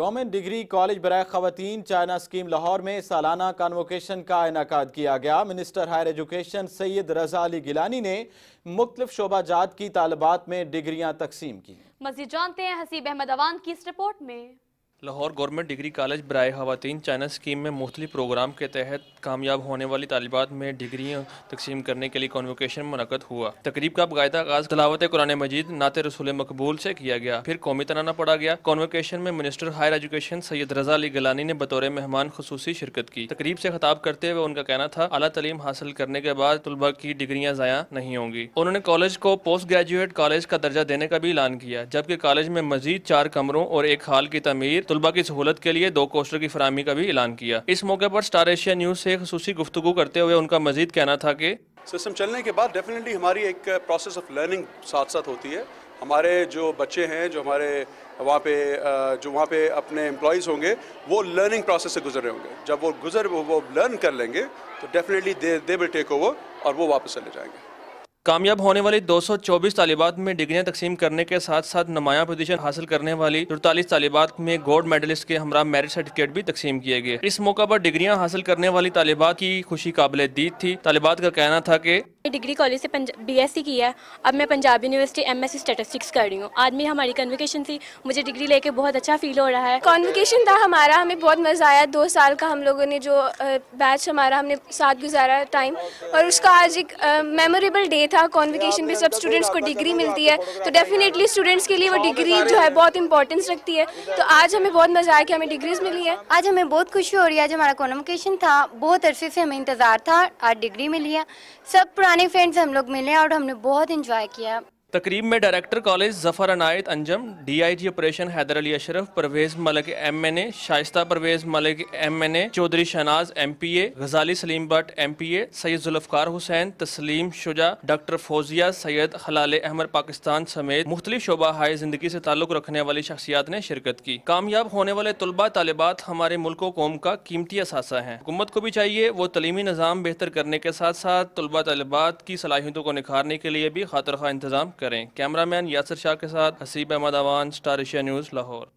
government degree college बरए खातन China scheme Lahore में सालाना कन्वोकेशन का इनका किया गया minister higher education Syed Raza Ali Gilani ने मुख्तफ शोबा जात की तालबात में डिग्रियाँ तकसीम की मजीद जानते हैं हसीब अहमद अवान की इस रिपोर्ट में लाहौर गवर्नमेंट डिग्री कॉलेज ब्राय खातन चाइना स्कीम में मुख्तलि प्रोग्राम के तहत कामयाब होने वाली तलबात में डिग्रियाँ तकसीम करने के लिए कॉन्वोकेशन मनकद हुआ तकरीब का बायदा आगाज तलावत कुरान मजीद नात रसूल मकबूल से किया गया फिर कौमी तराना पढ़ा गया कॉन्वोकेशन में minister higher education Syed Raza Ali Gilani ने बतौर मेहमान खसूस शिरकत की तकरीब से खताब करते हुए उनका कहना था अला तलीम हासिल करने के बाद तलबा की डिग्रियाँ ज़ाया नहीं होंगी उन्होंने कॉलेज को पोस्ट ग्रेजुएट कॉलेज का दर्जा देने का भी ऐलान किया जबकि कॉलेज में मजीद चार कमरों और एक हाल की तमीर तलबा की सहूलत के लिए दो कोस्टर की फरहमी का भी ऐलान किया इस मौके पर स्टार एशिया न्यूज़ से खसूसी गुफ्तु करते हुए उनका मजीद कहना था कि सिस्टम चलने के बाद डेफिनेटली हमारी एक प्रोसेस ऑफ लर्निंग साथ साथ होती है हमारे जो बच्चे हैं जो हमारे वहाँ पे जो वहाँ पे अपने एम्प्लॉज़ होंगे वो लर्निंग प्रोसेस से गुजर रहे होंगे जब वो गुजर वो लर्न कर लेंगे तो definitely they they will take over और वो वापस चले जाएंगे कामयाब होने वाली 224 तालिबात में डिग्रियां तकसीम करने के साथ साथ नुमाया पोजीशन हासिल करने वाली अड़तालीस तालिबात में गोल्ड मेडलिस्ट के हमरा मेरिट सर्टिफिकेट भी तकसीम किए गए इस मौका पर डिग्रियां हासिल करने वाली तालिबात की खुशी काबिल दीद थी तालिबात का कहना था कि डिग्री कॉलेज से बी एस सी है अब मैं Punjab university M S statistics कर रही हूँ आज भी हमारी कन्वोकेशन थी मुझे डिग्री लेके बहुत अच्छा फील हो रहा है कॉन्वकेशन था हमारा हमें बहुत मज़ा आया दो साल का हम लोगों ने जो बैच हमारा हमने साथ गुजारा टाइम और उसका आज एक मेमोरेबल डे था कॉन्वोकेशन पे सब स्टूडेंट्स को डिग्री मिलती है तो डेफिनेटली स्टूडेंट्स के लिए वो डिग्री जो है बहुत इंपॉर्टेंस रखती है तो आज हमें बहुत मज़ा आया कि हमें डिग्रीज मिली है आज हमें बहुत खुशी हो रही है आज हमारा कॉन्वोकेशन था बहुत अरसे से हमें इंतज़ार था आज डिग्री मिली है सब पुराने फ्रेंड्स हम लोग मिले और हमने बहुत इंजॉय किया तकरीब में director college Zafar Inayat Anjum DIG operation Haider Ali Ashraf Parvez Malik MNA Shaista Parvez Malik MNA Chaudhry Shahnaz MPA Ghazali Saleem Bhatt MPA Syed Zulfiqar Hussain Tasleem Shuja doctor Fauzia Syed हलाल अहमद पाकिस्तान समेत मुख्तलिफ शोबा हाय जिंदगी से ताल्लुक रखने वाली शख्सियात ने शिरकत की कामयाब होने वाले तलबा तालिबात हमारे मुल्क कौम का कीमती असासा है हुकूमत को भी चाहिए वो तलीमी निज़ाम बेहतर करने के साथ साथ तलबा तालिबात की सलाहियतों को निखारने के लिए भी खातर खा इंतजाम करें कैमरामैन यासर शाह के साथ Haseeb Ahmed Awan star Asia news Lahore